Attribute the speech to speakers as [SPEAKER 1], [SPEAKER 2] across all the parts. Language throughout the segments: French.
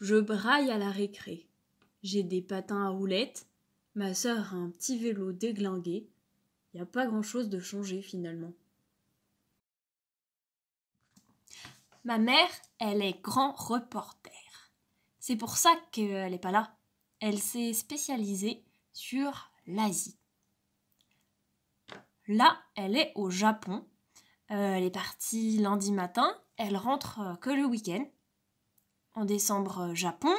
[SPEAKER 1] Je braille à la récré. J'ai des patins à roulettes.
[SPEAKER 2] Ma sœur a un petit vélo déglingué. Il n'y a pas grand-chose de changé finalement. Ma mère, elle est grand reporter. C'est pour ça qu'elle n'est pas là. Elle s'est spécialisée sur l'Asie. Là, elle est au Japon. Euh, elle est partie lundi matin. Elle rentre euh, que le week-end en décembre euh, Japon,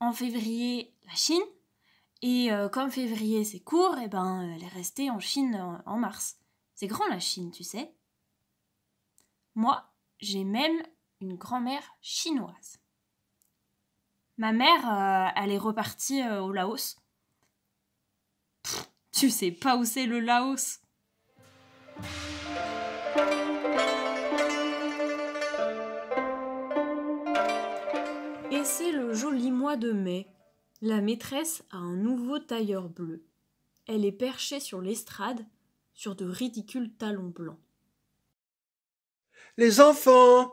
[SPEAKER 2] en février la Chine, et euh, comme février c'est court, et eh ben euh, elle est restée en Chine en, mars. C'est grand la Chine, tu sais. Moi, j'ai même une grand-mère chinoise. Ma mère, elle est repartie au Laos. tu sais pas où c'est le Laos C'est le joli mois de mai, la maîtresse a un nouveau tailleur bleu. Elle est perchée sur l'estrade, sur de ridicules talons blancs.
[SPEAKER 1] Les enfants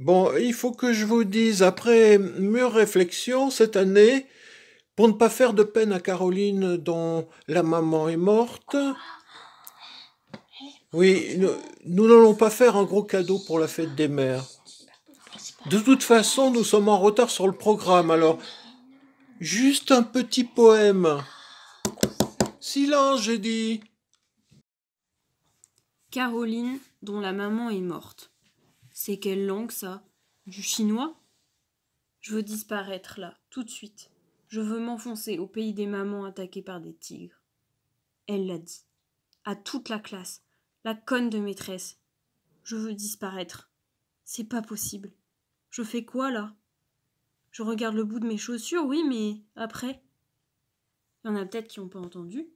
[SPEAKER 1] Bon, il faut que je vous dise, après mûre réflexion, cette année, pour ne pas faire de peine à Caroline dont la maman est morte, oui, nous n'allons pas faire un gros cadeau pour la fête des mères. De toute façon, nous sommes en retard sur le programme, alors juste un petit poème. Silence, j'ai dit.
[SPEAKER 2] Caroline, dont la maman est morte. C'est quelle langue ça Du chinois Je veux disparaître là, tout de suite. Je veux m'enfoncer au pays des mamans attaquées par des tigres. Elle l'a dit. À toute la classe. La conne de maîtresse. Je veux disparaître. C'est pas possible. Je fais quoi là Je regarde le bout de mes chaussures, oui, mais après Il y en a peut-être qui n'ont pas entendu.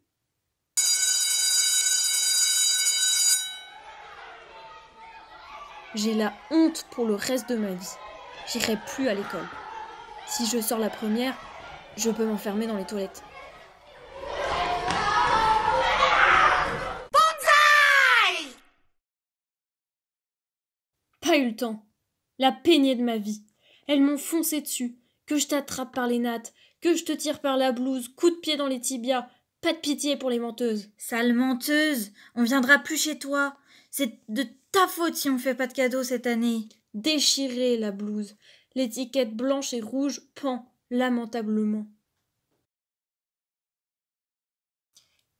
[SPEAKER 2] J'ai la honte pour le reste de ma vie. J'irai plus à l'école. Si je sors la première, je peux m'enfermer dans les toilettes. Pas eu le temps la peignée de ma vie. Elles m'ont foncé dessus, que je t'attrape par les nattes, que je te tire par la blouse, coup de pied dans les tibias, pas de pitié pour les menteuses. Sale menteuse, on viendra plus chez toi. C'est de ta faute si on ne fait pas de cadeau cette année. Déchirée la blouse, l'étiquette blanche et rouge pend lamentablement.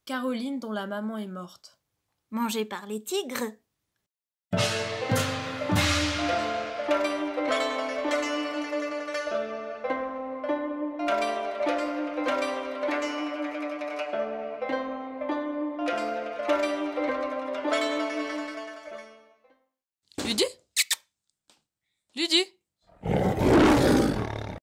[SPEAKER 2] Caroline dont la maman est morte. Mangée par les tigres. Ludu Ludu